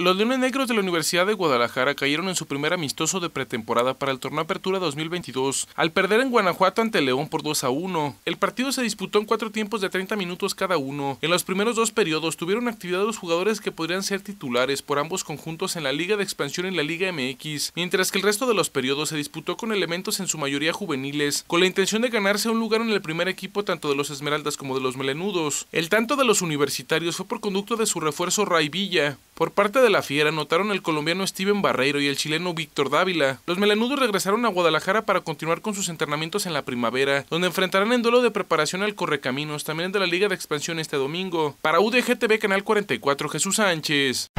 Los Leones Negros de la Universidad de Guadalajara cayeron en su primer amistoso de pretemporada para el torneo Apertura 2022, al perder en Guanajuato ante León por 2 a 1. El partido se disputó en cuatro tiempos de 30 minutos cada uno. En los primeros dos periodos tuvieron actividad los jugadores que podrían ser titulares por ambos conjuntos en la Liga de Expansión y la Liga MX, mientras que el resto de los periodos se disputó con elementos en su mayoría juveniles, con la intención de ganarse un lugar en el primer equipo tanto de los Esmeraldas como de los Melenudos. El tanto de los universitarios fue por conducto de su refuerzo Ray Villa. Por parte de la Fiera notaron el colombiano Steven Barreiro y el chileno Víctor Dávila. Los melanudos regresaron a Guadalajara para continuar con sus entrenamientos en la primavera, donde enfrentarán en duelo de preparación al Correcaminos, también de la Liga de Expansión este domingo. Para UDGTV Canal 44, Jesús Sánchez.